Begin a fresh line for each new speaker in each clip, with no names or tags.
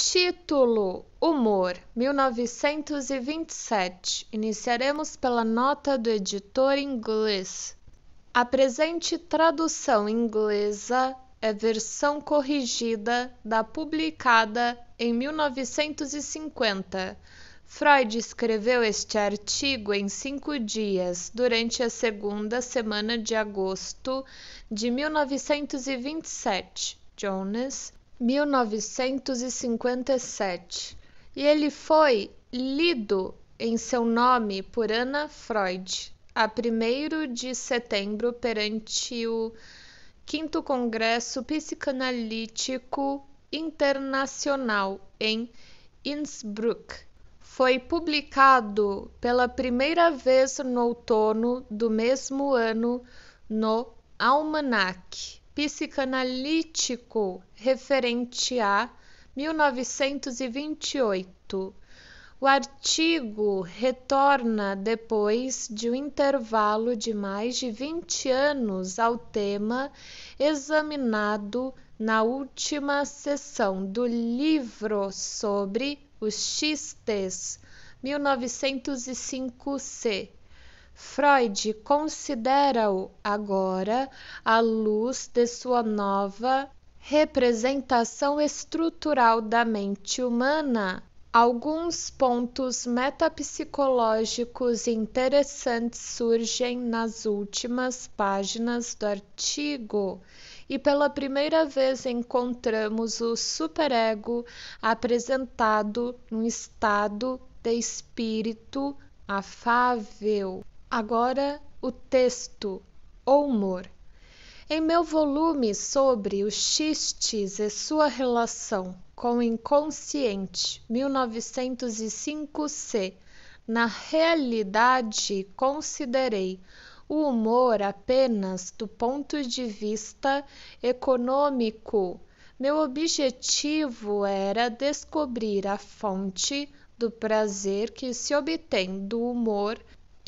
Título: Humor, 1927. Iniciaremos pela nota do editor inglês. A presente tradução inglesa é versão corrigida da publicada em 1950. Freud escreveu este artigo em cinco dias, durante a segunda semana de agosto de 1927. Jones 1957, e ele foi lido em seu nome por Anna Freud a 1 de setembro perante o 5 Congresso Psicanalítico Internacional em Innsbruck. Foi publicado pela primeira vez no outono do mesmo ano no Almanac psicanalítico referente a 1928. O artigo retorna depois de um intervalo de mais de 20 anos ao tema examinado na última sessão do livro sobre os xistes, 1905-C. Freud considera-o agora à luz de sua nova representação estrutural da mente humana. Alguns pontos metapsicológicos interessantes surgem nas últimas páginas do artigo, e pela primeira vez encontramos o superego apresentado num estado de espírito afável. Agora o texto, o humor. Em meu volume sobre os xistes e sua relação com o inconsciente, 1905C, na realidade considerei o humor apenas do ponto de vista econômico. Meu objetivo era descobrir a fonte do prazer que se obtém do humor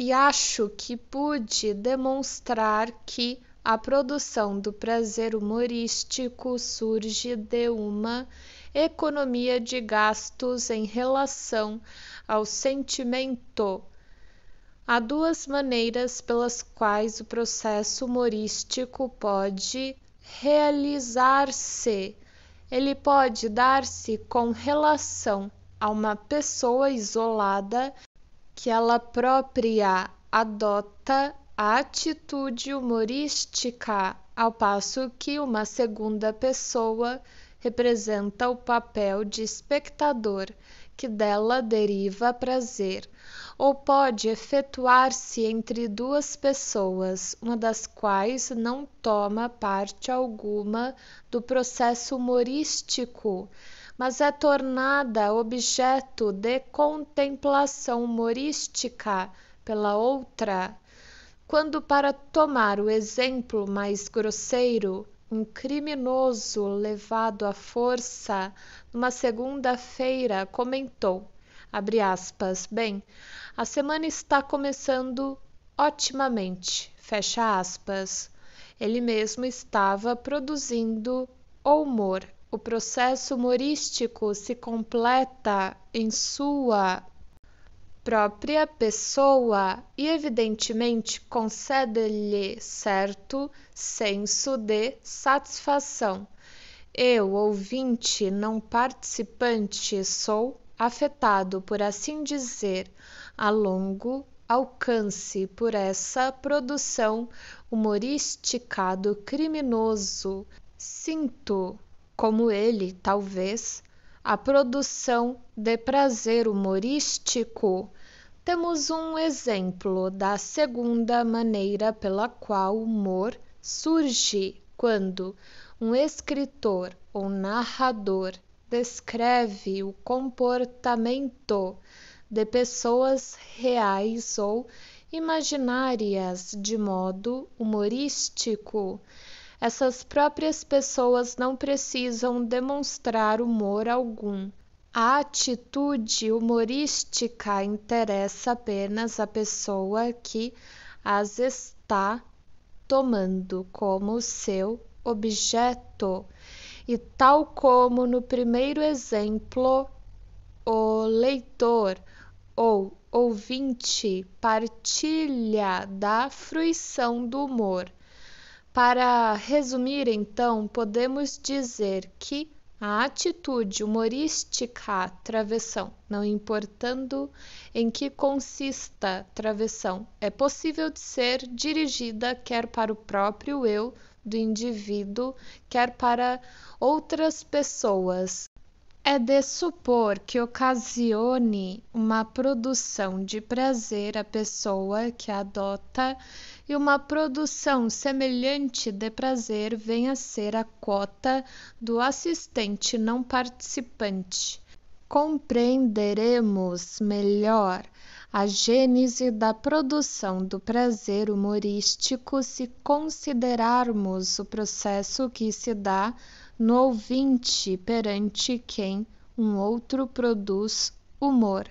e acho que pude demonstrar que a produção do prazer humorístico surge de uma economia de gastos em relação ao sentimento. Há duas maneiras pelas quais o processo humorístico pode realizar-se. Ele pode dar-se com relação a uma pessoa isolada que ela própria adota a atitude humorística, ao passo que uma segunda pessoa representa o papel de espectador, que dela deriva prazer, ou pode efetuar-se entre duas pessoas, uma das quais não toma parte alguma do processo humorístico mas é tornada objeto de contemplação humorística pela outra, quando, para tomar o exemplo mais grosseiro, um criminoso levado à força numa segunda-feira comentou, abre aspas, bem, a semana está começando otimamente, fecha aspas. Ele mesmo estava produzindo humor o processo humorístico se completa em sua própria pessoa e, evidentemente, concede-lhe certo senso de satisfação. Eu, ouvinte, não participante, sou afetado, por assim dizer, a longo alcance por essa produção humorística do criminoso. Sinto como ele, talvez, a produção de prazer humorístico, temos um exemplo da segunda maneira pela qual o humor surge quando um escritor ou narrador descreve o comportamento de pessoas reais ou imaginárias de modo humorístico essas próprias pessoas não precisam demonstrar humor algum. A atitude humorística interessa apenas a pessoa que as está tomando como seu objeto. E tal como no primeiro exemplo, o leitor ou ouvinte partilha da fruição do humor para resumir, então, podemos dizer que a atitude humorística travessão, não importando em que consista travessão, é possível de ser dirigida quer para o próprio eu do indivíduo, quer para outras pessoas, é de supor que ocasione uma produção de prazer à pessoa que a adota e uma produção semelhante de prazer venha a ser a cota do assistente não participante. Compreenderemos melhor a gênese da produção do prazer humorístico se considerarmos o processo que se dá no ouvinte perante quem um outro produz humor.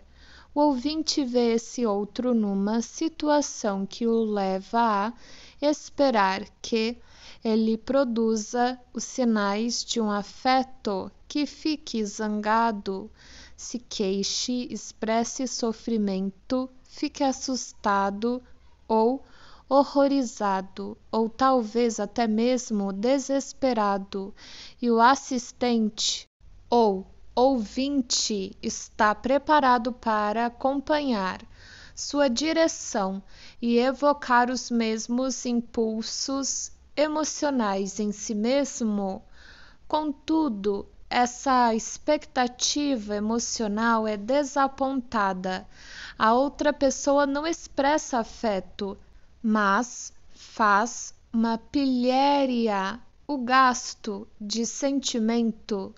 O ouvinte vê esse outro numa situação que o leva a esperar que ele produza os sinais de um afeto, que fique zangado, se queixe, expresse sofrimento, fique assustado ou horrorizado ou talvez até mesmo desesperado, e o assistente ou ouvinte está preparado para acompanhar sua direção e evocar os mesmos impulsos emocionais em si mesmo. Contudo, essa expectativa emocional é desapontada. A outra pessoa não expressa afeto, mas faz uma pilhéria o gasto de sentimento,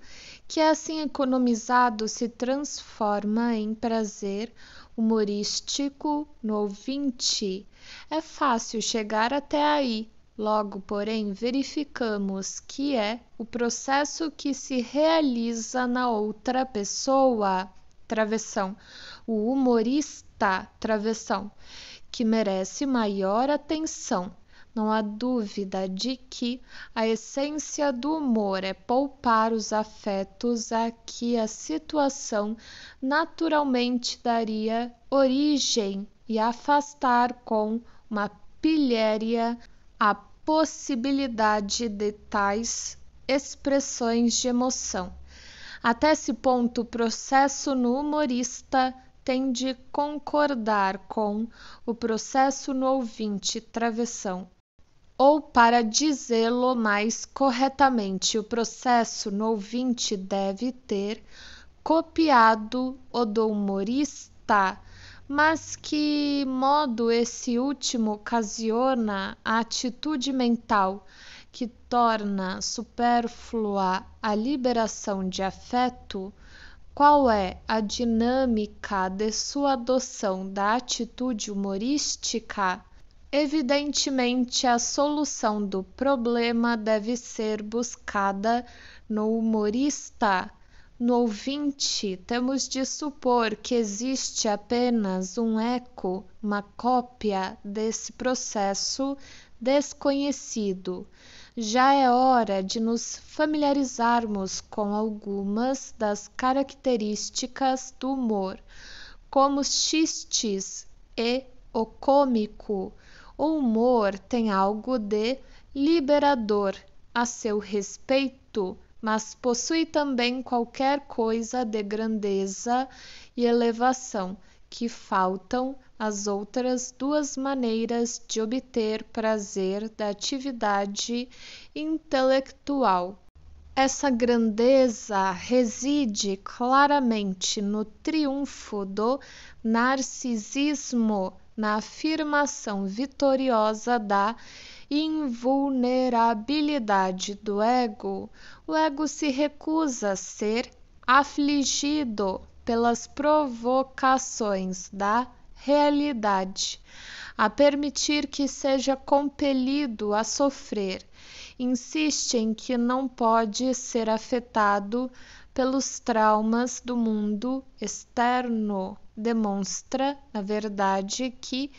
que é assim economizado se transforma em prazer humorístico no ouvinte. É fácil chegar até aí, logo, porém, verificamos que é o processo que se realiza na outra pessoa. Travessão. O humorista, travessão que merece maior atenção. Não há dúvida de que a essência do humor é poupar os afetos a que a situação naturalmente daria origem e afastar com uma pilhéria a possibilidade de tais expressões de emoção. Até esse ponto, o processo no humorista tem de concordar com o processo no ouvinte travessão. Ou, para dizê-lo mais corretamente, o processo no ouvinte deve ter copiado o do humorista, mas que modo esse último ocasiona a atitude mental que torna supérflua a liberação de afeto qual é a dinâmica de sua adoção da atitude humorística, evidentemente a solução do problema deve ser buscada no humorista. No ouvinte, temos de supor que existe apenas um eco, uma cópia desse processo desconhecido já é hora de nos familiarizarmos com algumas das características do humor, como os xistes e o cômico. O humor tem algo de liberador a seu respeito, mas possui também qualquer coisa de grandeza e elevação que faltam as outras duas maneiras de obter prazer da atividade intelectual. Essa grandeza reside claramente no triunfo do narcisismo, na afirmação vitoriosa da invulnerabilidade do ego. O ego se recusa a ser afligido pelas provocações da realidade, a permitir que seja compelido a sofrer, insiste em que não pode ser afetado pelos traumas do mundo externo, demonstra, na verdade, que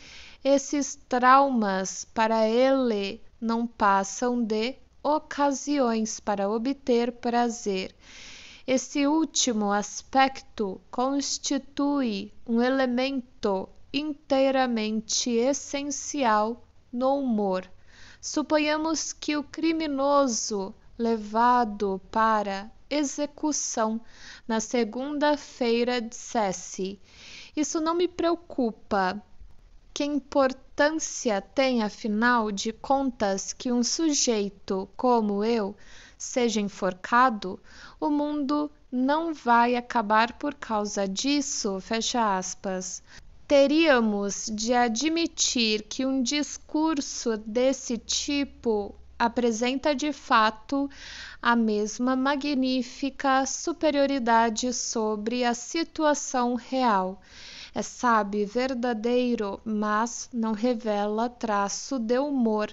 esses traumas para ele não passam de ocasiões para obter prazer esse último aspecto constitui um elemento inteiramente essencial no humor. Suponhamos que o criminoso levado para execução na segunda-feira dissesse: Isso não me preocupa. Que importância tem, afinal de contas, que um sujeito como eu seja enforcado, o mundo não vai acabar por causa disso, fecha aspas. Teríamos de admitir que um discurso desse tipo apresenta de fato a mesma magnífica superioridade sobre a situação real é, sabe, verdadeiro, mas não revela traço de humor.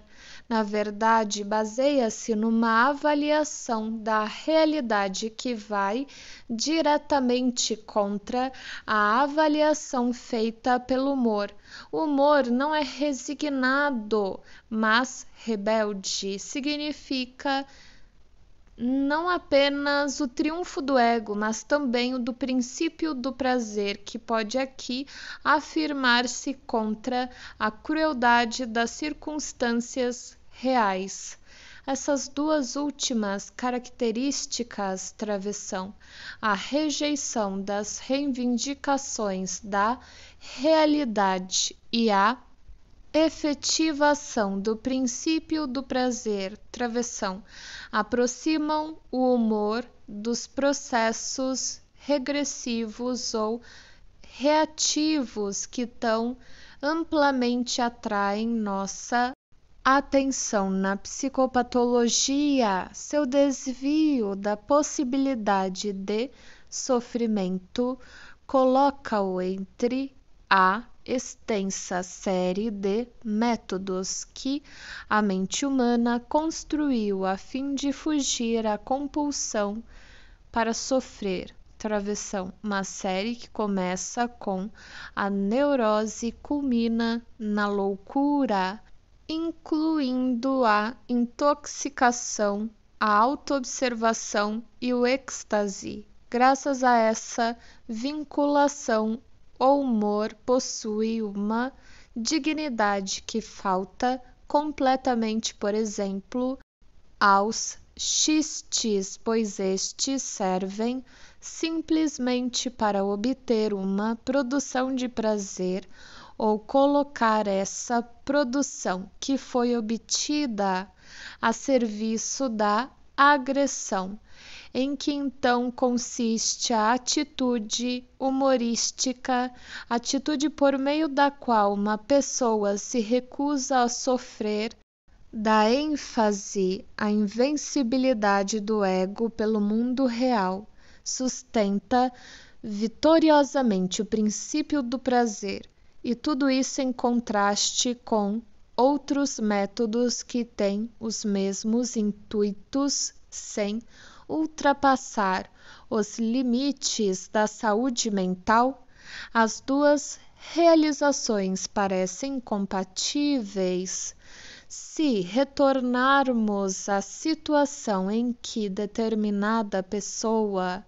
Na verdade, baseia-se numa avaliação da realidade que vai diretamente contra a avaliação feita pelo humor. O humor não é resignado, mas rebelde. Significa não apenas o triunfo do ego, mas também o do princípio do prazer, que pode aqui afirmar-se contra a crueldade das circunstâncias reais. Essas duas últimas características travessam a rejeição das reivindicações da realidade e a efetivação do princípio do prazer, travessão, aproximam o humor dos processos regressivos ou reativos que tão amplamente atraem nossa atenção na psicopatologia, seu desvio da possibilidade de sofrimento coloca-o entre a extensa série de métodos que a mente humana construiu a fim de fugir à compulsão para sofrer travessão, uma série que começa com a neurose culmina na loucura, incluindo a intoxicação, a autoobservação e o êxtase. Graças a essa vinculação o humor possui uma dignidade que falta completamente, por exemplo, aos xistes, pois estes servem simplesmente para obter uma produção de prazer ou colocar essa produção que foi obtida a serviço da agressão em que então consiste a atitude humorística, atitude por meio da qual uma pessoa se recusa a sofrer, dá ênfase à invencibilidade do ego pelo mundo real, sustenta vitoriosamente o princípio do prazer, e tudo isso em contraste com outros métodos que têm os mesmos intuitos sem ultrapassar os limites da saúde mental, as duas realizações parecem compatíveis se retornarmos à situação em que determinada pessoa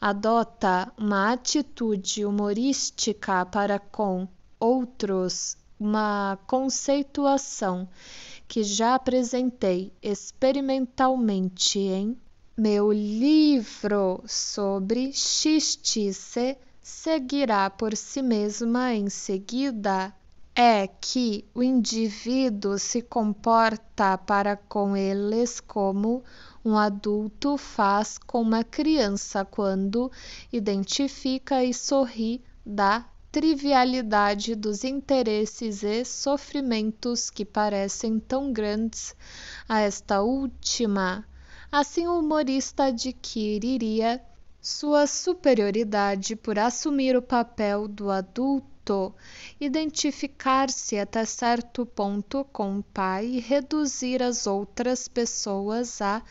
adota uma atitude humorística para com outros, uma conceituação que já apresentei experimentalmente em meu livro sobre xistice seguirá por si mesma em seguida é que o indivíduo se comporta para com eles como um adulto faz com uma criança quando identifica e sorri da trivialidade dos interesses e sofrimentos que parecem tão grandes a esta última Assim, o humorista adquiriria sua superioridade por assumir o papel do adulto, identificar-se até certo ponto com o pai e reduzir as outras pessoas a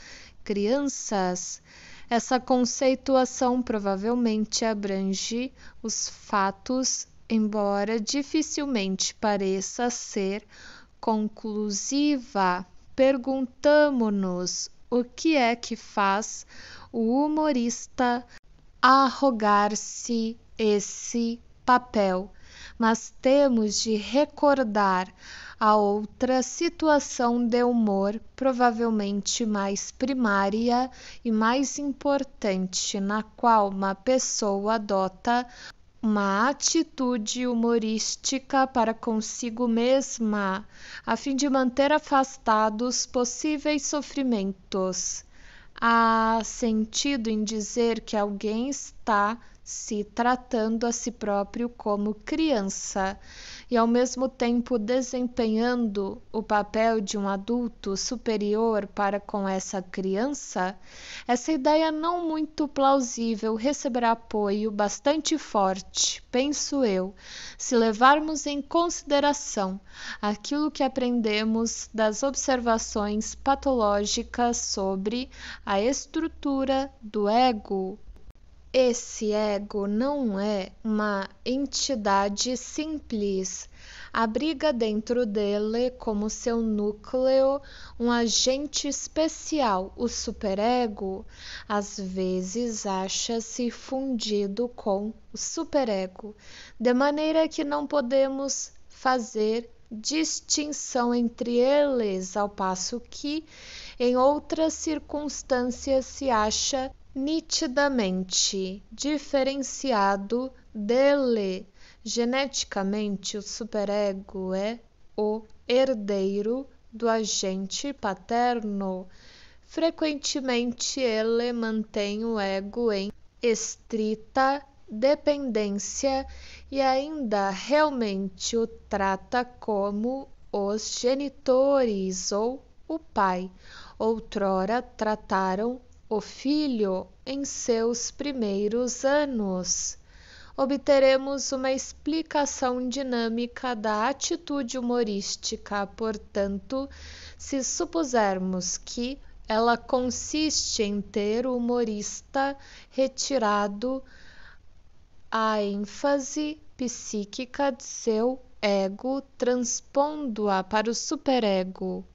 crianças. Essa conceituação provavelmente abrange os fatos, embora dificilmente pareça ser conclusiva. Perguntamo-nos o que é que faz o humorista arrogar-se esse papel, mas temos de recordar a outra situação de humor, provavelmente mais primária e mais importante, na qual uma pessoa adota uma atitude humorística para consigo mesma, a fim de manter afastados possíveis sofrimentos. Há sentido em dizer que alguém está se tratando a si próprio como criança e, ao mesmo tempo, desempenhando o papel de um adulto superior para com essa criança, essa ideia não muito plausível receberá apoio bastante forte, penso eu, se levarmos em consideração aquilo que aprendemos das observações patológicas sobre a estrutura do ego esse ego não é uma entidade simples. Abriga dentro dele, como seu núcleo, um agente especial, o superego. Às vezes acha-se fundido com o superego, de maneira que não podemos fazer distinção entre eles, ao passo que, em outras circunstâncias, se acha nitidamente diferenciado dele. Geneticamente, o superego é o herdeiro do agente paterno. Frequentemente, ele mantém o ego em estrita dependência e ainda realmente o trata como os genitores ou o pai. Outrora trataram o filho em seus primeiros anos. Obteremos uma explicação dinâmica da atitude humorística, portanto, se supusermos que ela consiste em ter o humorista retirado a ênfase psíquica de seu ego, transpondo-a para o superego.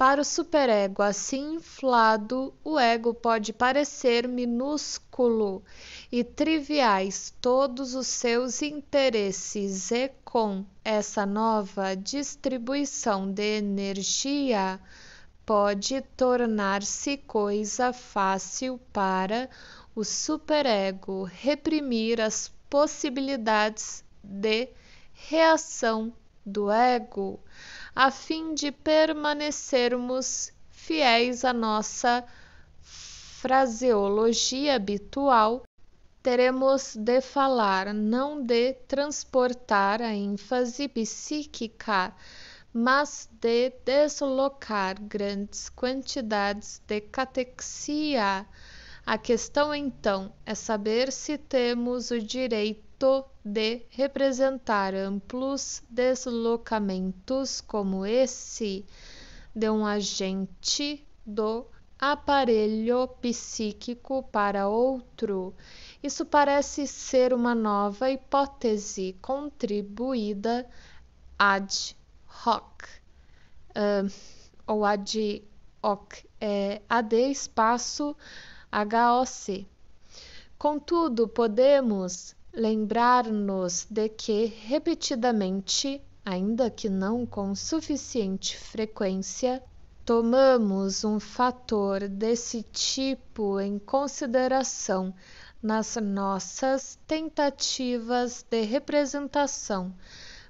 Para o superego assim inflado, o ego pode parecer minúsculo e triviais todos os seus interesses, e com essa nova distribuição de energia, pode tornar-se coisa fácil para o superego reprimir as possibilidades de reação do ego a fim de permanecermos fiéis à nossa fraseologia habitual, teremos de falar, não de transportar a ênfase psíquica, mas de deslocar grandes quantidades de catexia. A questão, então, é saber se temos o direito de representar amplos deslocamentos como esse de um agente do aparelho psíquico para outro. Isso parece ser uma nova hipótese contribuída ad hoc, uh, ou ad hoc, é ad espaço HOC. Contudo, podemos lembrar-nos de que, repetidamente, ainda que não com suficiente frequência, tomamos um fator desse tipo em consideração nas nossas tentativas de representação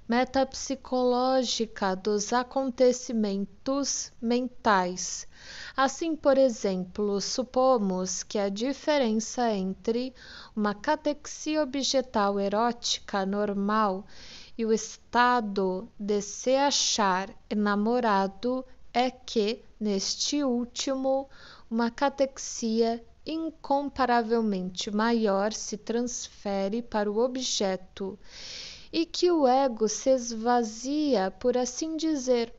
metapsicológica dos acontecimentos mentais. Assim, por exemplo, supomos que a diferença entre uma catexia objetal erótica normal e o estado de se achar enamorado é que, neste último, uma catexia incomparavelmente maior se transfere para o objeto e que o ego se esvazia, por assim dizer,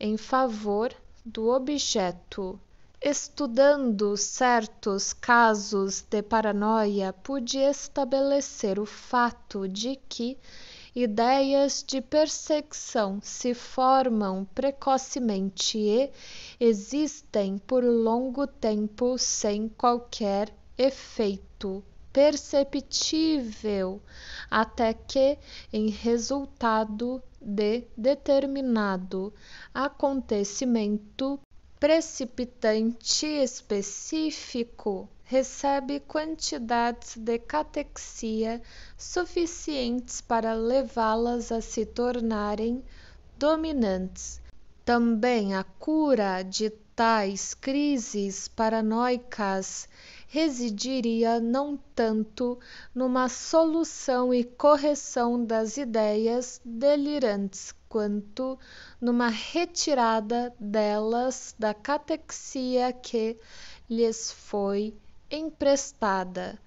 em favor do objeto. Estudando certos casos de paranoia, pude estabelecer o fato de que ideias de perseguição se formam precocemente e existem por longo tempo sem qualquer efeito perceptível, até que, em resultado de determinado acontecimento precipitante específico, recebe quantidades de catexia suficientes para levá-las a se tornarem dominantes. Também a cura de tais crises paranoicas residiria não tanto numa solução e correção das ideias delirantes quanto numa retirada delas da catexia que lhes foi emprestada.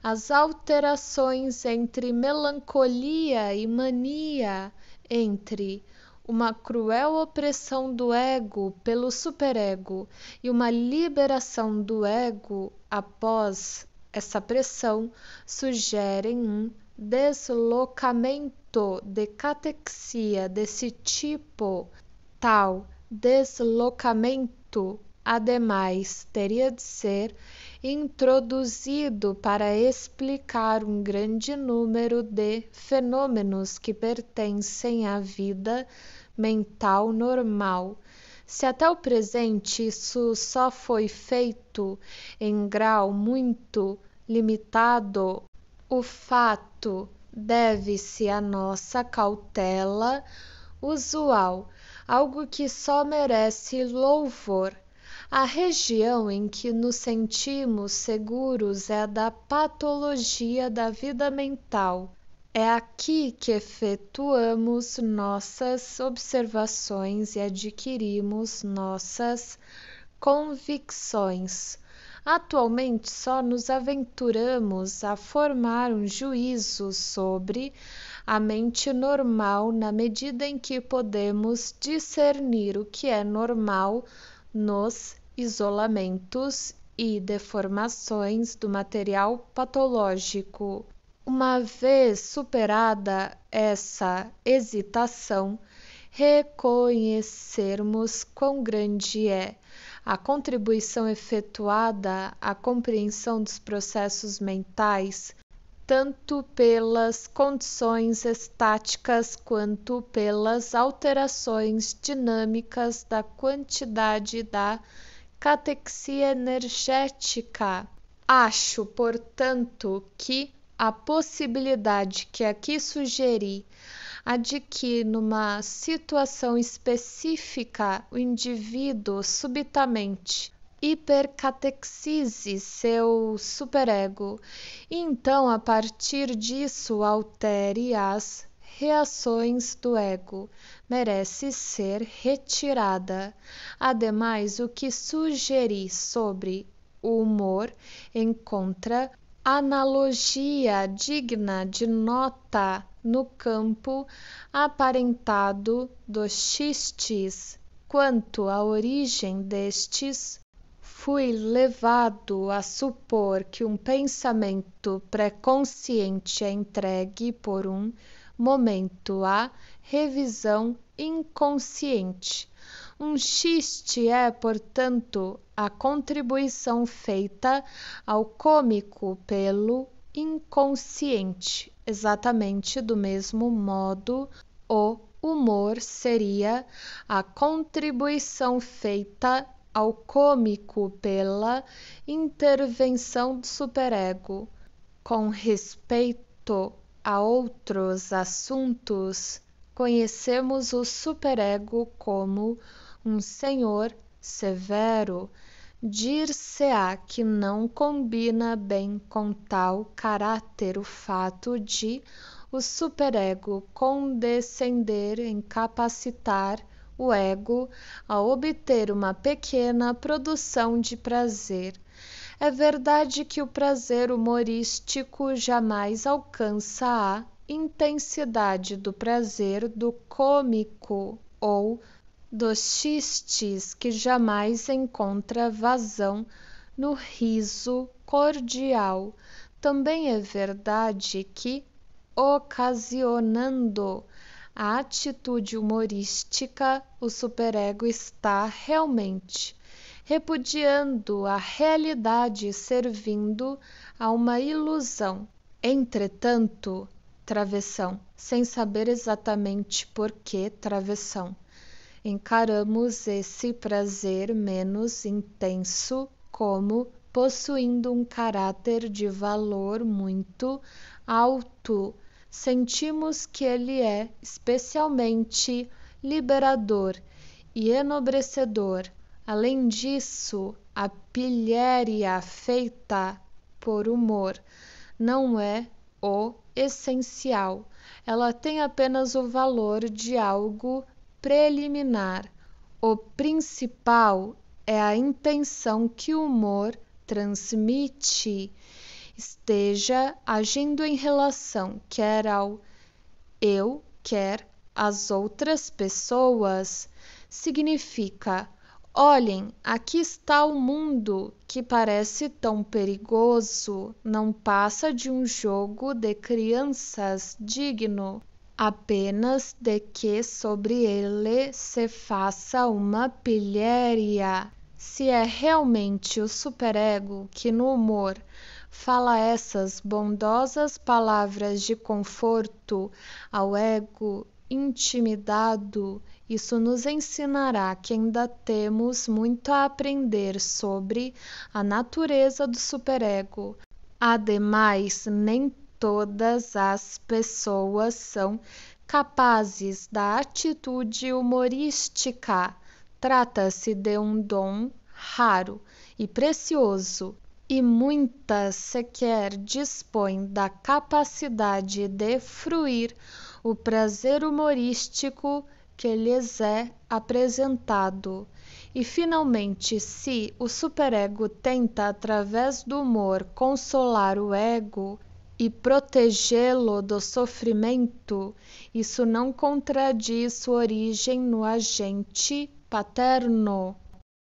As alterações entre melancolia e mania, entre uma cruel opressão do ego pelo superego e uma liberação do ego após essa pressão sugerem um deslocamento de catexia desse tipo. Tal deslocamento, ademais, teria de ser introduzido para explicar um grande número de fenômenos que pertencem à vida mental normal. Se até o presente isso só foi feito em grau muito limitado, o fato deve-se à nossa cautela usual, algo que só merece louvor a região em que nos sentimos seguros é a da patologia da vida mental. É aqui que efetuamos nossas observações e adquirimos nossas convicções. Atualmente só nos aventuramos a formar um juízo sobre a mente normal na medida em que podemos discernir o que é normal nos isolamentos e deformações do material patológico. Uma vez superada essa hesitação, reconhecermos quão grande é a contribuição efetuada à compreensão dos processos mentais, tanto pelas condições estáticas quanto pelas alterações dinâmicas da quantidade da catexia energética. Acho, portanto, que a possibilidade que aqui sugeri a de que, numa situação específica, o indivíduo subitamente hipercatexize seu superego e então, a partir disso, altere as reações do ego, merece ser retirada. Ademais, o que sugeri sobre o humor encontra analogia digna de nota no campo aparentado dos xistes. Quanto à origem destes, fui levado a supor que um pensamento pré-consciente é entregue por um momento a revisão inconsciente. Um xiste é, portanto, a contribuição feita ao cômico pelo inconsciente. Exatamente do mesmo modo, o humor seria a contribuição feita ao cômico pela intervenção do superego. Com respeito a outros assuntos, conhecemos o superego como um senhor severo. Dir-se-á que não combina bem com tal caráter o fato de o superego condescender em capacitar o ego a obter uma pequena produção de prazer é verdade que o prazer humorístico jamais alcança a intensidade do prazer do cômico ou dos xistes que jamais encontra vazão no riso cordial. Também é verdade que, ocasionando a atitude humorística, o superego está realmente repudiando a realidade e servindo a uma ilusão. Entretanto, travessão, sem saber exatamente por que travessão. Encaramos esse prazer menos intenso como possuindo um caráter de valor muito alto. Sentimos que ele é especialmente liberador e enobrecedor Além disso, a pilhéria feita por humor não é o essencial. Ela tem apenas o valor de algo preliminar. O principal é a intenção que o humor transmite, esteja agindo em relação quer ao eu, quer às outras pessoas, significa Olhem, aqui está o mundo que parece tão perigoso, não passa de um jogo de crianças digno, apenas de que sobre ele se faça uma pilhéria. Se é realmente o superego que no humor fala essas bondosas palavras de conforto ao ego intimidado, isso nos ensinará que ainda temos muito a aprender sobre a natureza do superego. Ademais, nem todas as pessoas são capazes da atitude humorística. Trata-se de um dom raro e precioso, e muitas sequer dispõem da capacidade de fruir o prazer humorístico que lhes é apresentado. E, finalmente, se o superego tenta, através do humor, consolar o ego e protegê-lo do sofrimento, isso não contradiz sua origem no agente paterno